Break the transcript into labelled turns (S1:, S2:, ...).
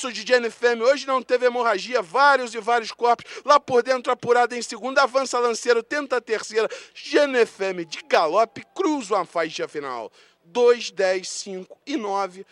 S1: Sou de NFM, hoje não teve hemorragia, vários e vários corpos, lá por dentro apurada em segunda, avança lanceiro, tenta a terceira, GNFM de galope, cruza a faixa final. 2, 10, 5 e 9